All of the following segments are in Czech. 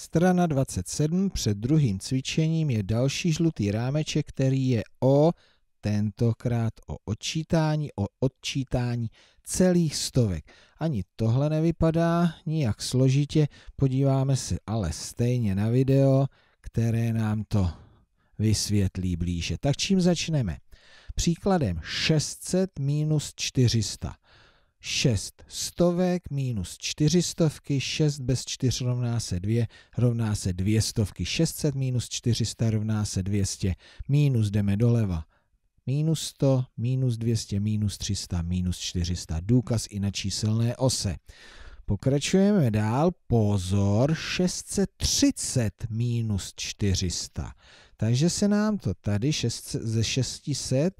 Strana 27 před druhým cvičením je další žlutý rámeček, který je o, tentokrát o odčítání, o odčítání celých stovek. Ani tohle nevypadá nijak složitě, podíváme se ale stejně na video, které nám to vysvětlí blíže. Tak čím začneme? Příkladem 600 minus 400. 6 stovek minus 4 stovky, 6 bez 4 rovná se 2, rovná se 2 stovky, 600 minus 400 rovná se 200, minus jdeme doleva, minus 100, minus 200, minus 300, minus 400, důkaz i na číselné ose. Pokračujeme dál, pozor, 630 minus 400. Takže se nám to tady 6, ze 600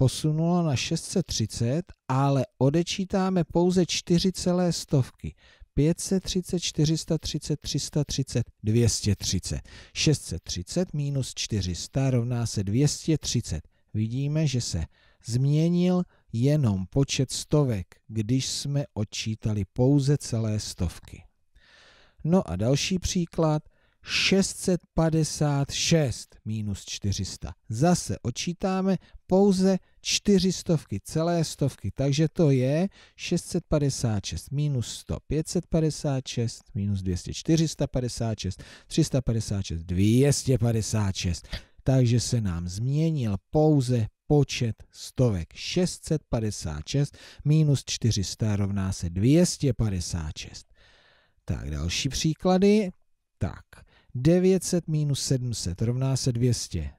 posunulo na 630, ale odečítáme pouze 4 celé stovky. 530, 430, 330, 230. 630 minus 400 rovná se 230. Vidíme, že se změnil jenom počet stovek, když jsme odčítali pouze celé stovky. No a další příklad – 656 minus 400. Zase odčítáme pouze 4 stovky, celé stovky, takže to je 656 minus 100, 556 minus 200, 456, 356, 256. Takže se nám změnil pouze počet stovek. 656 minus 400 rovná se 256. Tak další příklady. Tak, 900 minus 700 rovná se 200.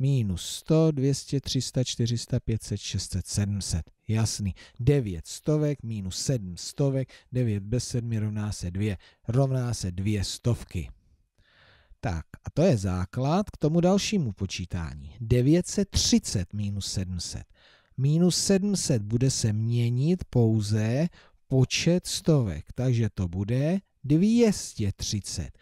Minus 100, 200, 300, 400, 500, 600, 700. Jasný. 9 stovek minus 7 stovek, 9 bez 7 rovná se 2. Rovná se 2 stovky. Tak a to je základ k tomu dalšímu počítání. 930 minus 700. Minus 700 bude se měnit pouze počet stovek, takže to bude 230.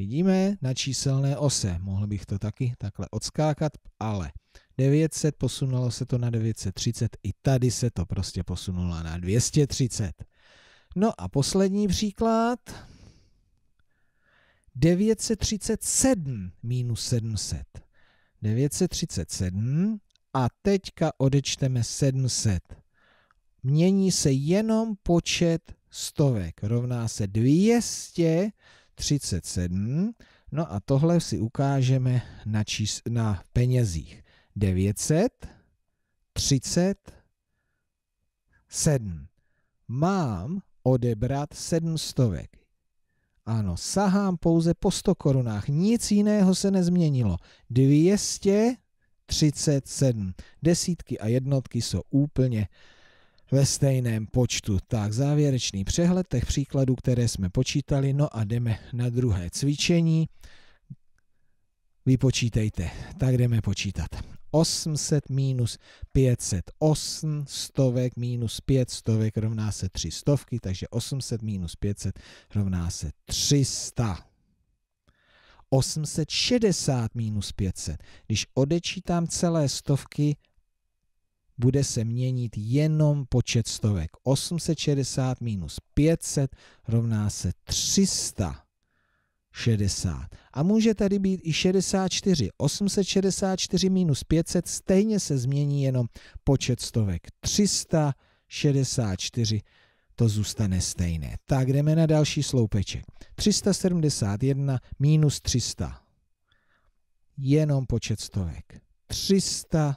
Vidíme na číselné ose, mohl bych to taky takhle odskákat, ale 900 posunulo se to na 930, i tady se to prostě posunulo na 230. No a poslední příklad, 937 minus 700. 937 a teďka odečteme 700. Mění se jenom počet stovek, rovná se 200 37. No a tohle si ukážeme na, čís, na penězích. 900, 30, 7. Mám odebrat 700. Ano, sahám pouze po 100 korunách, nic jiného se nezměnilo. 200, 37. Desítky a jednotky jsou úplně ve stejném počtu. Tak závěrečný přehled těch příkladů, které jsme počítali, no a jdeme na druhé cvičení. Vypočítejte, tak jdeme počítat. 800 minus 508 stovek minus 5 stovek rovná se 3 stovky, takže 800 minus 500 rovná se 300. 860 minus 500. Když odečítám celé stovky, bude se měnit jenom počet stovek. 860 minus 500 rovná se 300. 60. A může tady být i 64. 864 minus 500 stejně se změní jenom počet stovek. 364 to zůstane stejné. Tak jdeme na další sloupeček. 371 minus 300. Jenom počet stovek. 300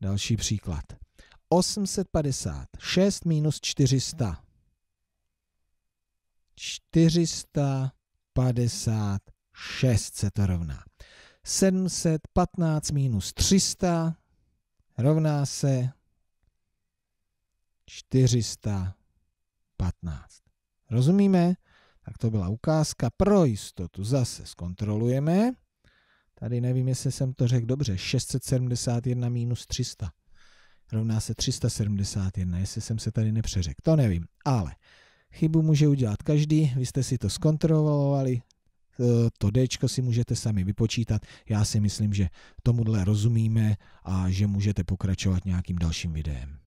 Další příklad. 6 minus 400. 456 se to rovná. 715 minus 300 rovná se 415. Rozumíme? Tak to byla ukázka. Pro jistotu zase zkontrolujeme. Tady nevím, jestli jsem to řekl dobře. 671 minus 300 rovná se 371, jestli jsem se tady nepřeřekl. To nevím, ale chybu může udělat každý, vy jste si to zkontrolovali, e, to D si můžete sami vypočítat. Já si myslím, že tomuhle rozumíme a že můžete pokračovat nějakým dalším videem.